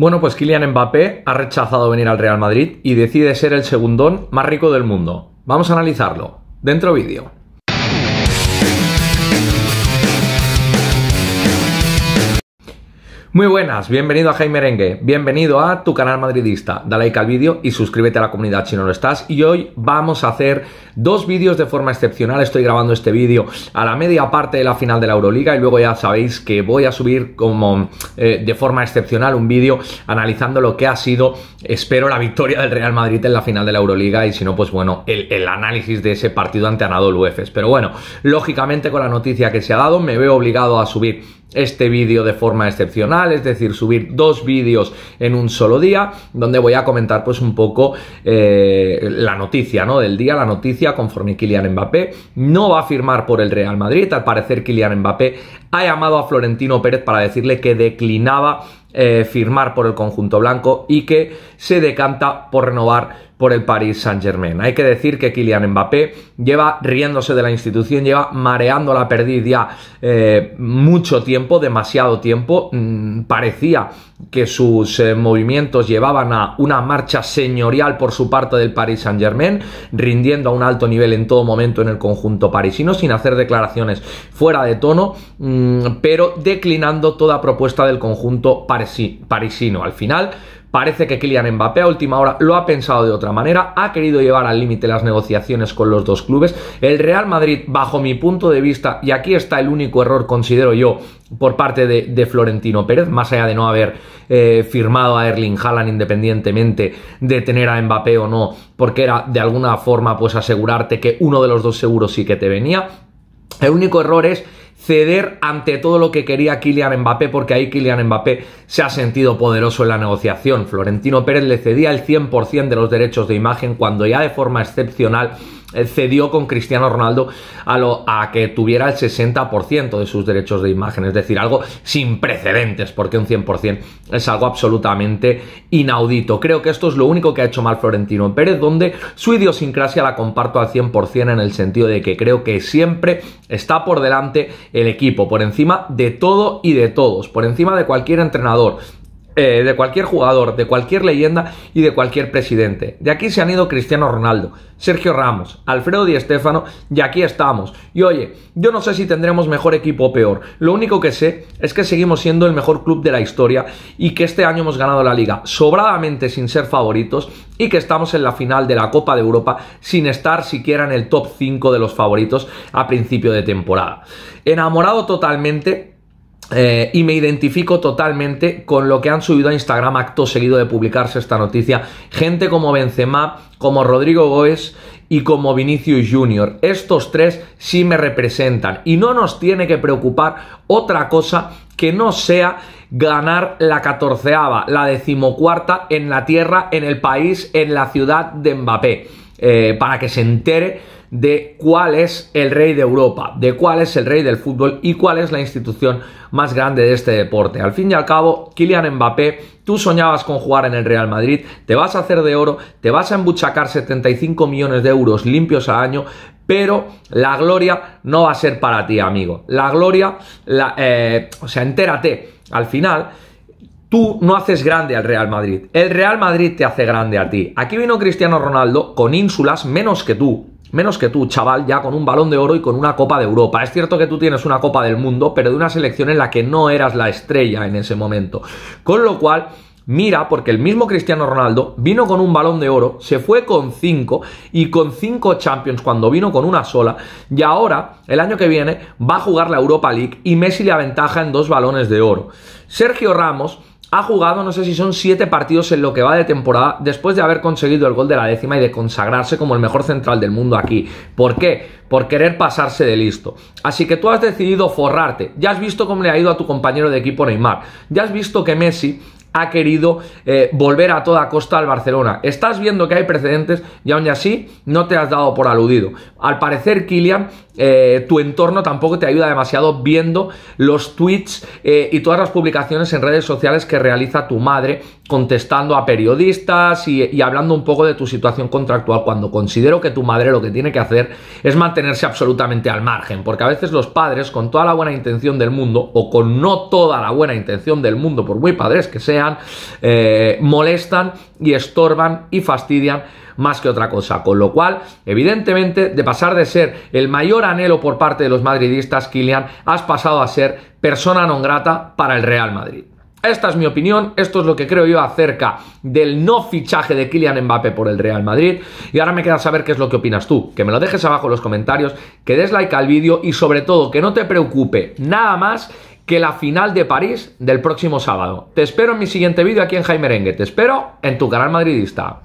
Bueno, pues Kylian Mbappé ha rechazado venir al Real Madrid y decide ser el segundón más rico del mundo. Vamos a analizarlo. Dentro vídeo. Muy buenas, bienvenido a Jaime Merengue, bienvenido a tu canal madridista. Dale like al vídeo y suscríbete a la comunidad si no lo estás. Y hoy vamos a hacer dos vídeos de forma excepcional. Estoy grabando este vídeo a la media parte de la final de la Euroliga y luego ya sabéis que voy a subir como eh, de forma excepcional un vídeo analizando lo que ha sido, espero, la victoria del Real Madrid en la final de la Euroliga y si no, pues bueno, el, análisis de ese partido ante Anadolu Efes. Pero bueno, lógicamente con la noticia que se ha dado me veo obligado a subir este vídeo de forma excepcional, es decir, subir dos vídeos en un solo día, donde voy a comentar pues un poco eh, la noticia ¿no? del día, la noticia conforme Kylian Mbappé no va a firmar por el Real Madrid, al parecer Kylian Mbappé ha llamado a Florentino Pérez para decirle que declinaba eh, firmar por el conjunto blanco y que se decanta por renovar por el Paris Saint Germain. Hay que decir que Kylian Mbappé lleva riéndose de la institución, lleva mareando la perdiz ya eh, mucho tiempo, demasiado tiempo. Mm, parecía que sus eh, movimientos llevaban a una marcha señorial por su parte del Paris Saint Germain, rindiendo a un alto nivel en todo momento en el conjunto parisino, sin hacer declaraciones fuera de tono, mm, pero declinando toda propuesta del conjunto parisino parisino. Al final, parece que Kylian Mbappé a última hora lo ha pensado de otra manera, ha querido llevar al límite las negociaciones con los dos clubes. El Real Madrid, bajo mi punto de vista, y aquí está el único error, considero yo, por parte de, Florentino Pérez, más allá de no haber eh, firmado a Erling Haaland independientemente de tener a Mbappé o no, porque era de alguna forma pues asegurarte que uno de los dos seguros sí que te venía. El único error es ceder ante todo lo que quería Kylian Mbappé, porque ahí Kylian Mbappé se ha sentido poderoso en la negociación. Florentino Pérez le cedía el 100% de los derechos de imagen cuando ya de forma excepcional cedió con Cristiano Ronaldo a, lo, a que tuviera el 60% de sus derechos de imagen, es decir, algo sin precedentes, porque un 100% es algo absolutamente inaudito. Creo que esto es lo único que ha hecho mal Florentino Pérez, donde su idiosincrasia la comparto al 100% en el sentido de que creo que siempre está por delante el equipo, por encima de todo y de todos, por encima de cualquier entrenador, eh, de cualquier jugador, de cualquier leyenda y de cualquier presidente. De aquí se han ido Cristiano Ronaldo, Sergio Ramos, Alfredo Di Stéfano y aquí estamos. Y oye, yo no sé si tendremos mejor equipo o peor. Lo único que sé es que seguimos siendo el mejor club de la historia y que este año hemos ganado la liga sobradamente sin ser favoritos y que estamos en la final de la Copa de Europa sin estar siquiera en el top 5 de los favoritos a principio de temporada. Enamorado totalmente eh, y me identifico totalmente con lo que han subido a Instagram acto seguido de publicarse esta noticia. Gente como Benzema, como Rodrigo Goes y como Vinicius Junior. Estos tres sí me representan. Y no nos tiene que preocupar otra cosa que no sea ganar la catorceava, la decimocuarta en la tierra, en el país, en la ciudad de Mbappé. Eh, para que se entere de cuál es el rey de Europa, de cuál es el rey del fútbol y cuál es la institución más grande de este deporte. Al fin y al cabo, Kylian Mbappé, tú soñabas con jugar en el Real Madrid, te vas a hacer de oro, te vas a embuchacar 75 millones de euros limpios al año, pero la gloria no va a ser para ti, amigo. La gloria, la, eh, o sea, entérate, al final tú no haces grande al Real Madrid. El Real Madrid te hace grande a ti. Aquí vino Cristiano Ronaldo con ínsulas menos que tú. Menos que tú, chaval, ya con un balón de oro y con una Copa de Europa. Es cierto que tú tienes una Copa del Mundo, pero de una selección en la que no eras la estrella en ese momento. Con lo cual, Mira, porque el mismo Cristiano Ronaldo vino con un balón de oro, se fue con cinco. y con cinco Champions cuando vino con una sola. Y ahora, el año que viene, va a jugar la Europa League y Messi le aventaja en dos balones de oro. Sergio Ramos ha jugado, no sé si son siete partidos en lo que va de temporada, después de haber conseguido el gol de la décima y de consagrarse como el mejor central del mundo aquí. ¿Por qué? Por querer pasarse de listo. Así que tú has decidido forrarte. Ya has visto cómo le ha ido a tu compañero de equipo Neymar. Ya has visto que Messi ha querido eh, volver a toda costa al Barcelona. Estás viendo que hay precedentes y aún así no te has dado por aludido. Al parecer, Kilian, eh, tu entorno tampoco te ayuda demasiado viendo los tweets eh, y todas las publicaciones en redes sociales que realiza tu madre contestando a periodistas y, y hablando un poco de tu situación contractual cuando considero que tu madre lo que tiene que hacer es mantenerse absolutamente al margen, porque a veces los padres con toda la buena intención del mundo o con no toda la buena intención del mundo, por muy padres que sean, eh, molestan y estorban y fastidian más que otra cosa. Con lo cual, evidentemente, de pasar de ser el mayor anhelo por parte de los madridistas, kilian has pasado a ser persona no grata para el Real Madrid. Esta es mi opinión, esto es lo que creo yo acerca del no fichaje de Kylian Mbappé por el Real Madrid. Y ahora me queda saber qué es lo que opinas tú. Que me lo dejes abajo en los comentarios, que des like al vídeo y sobre todo que no te preocupe nada más que la final de París del próximo sábado. Te espero en mi siguiente vídeo aquí en Jaime Rengue. Te espero en tu canal madridista.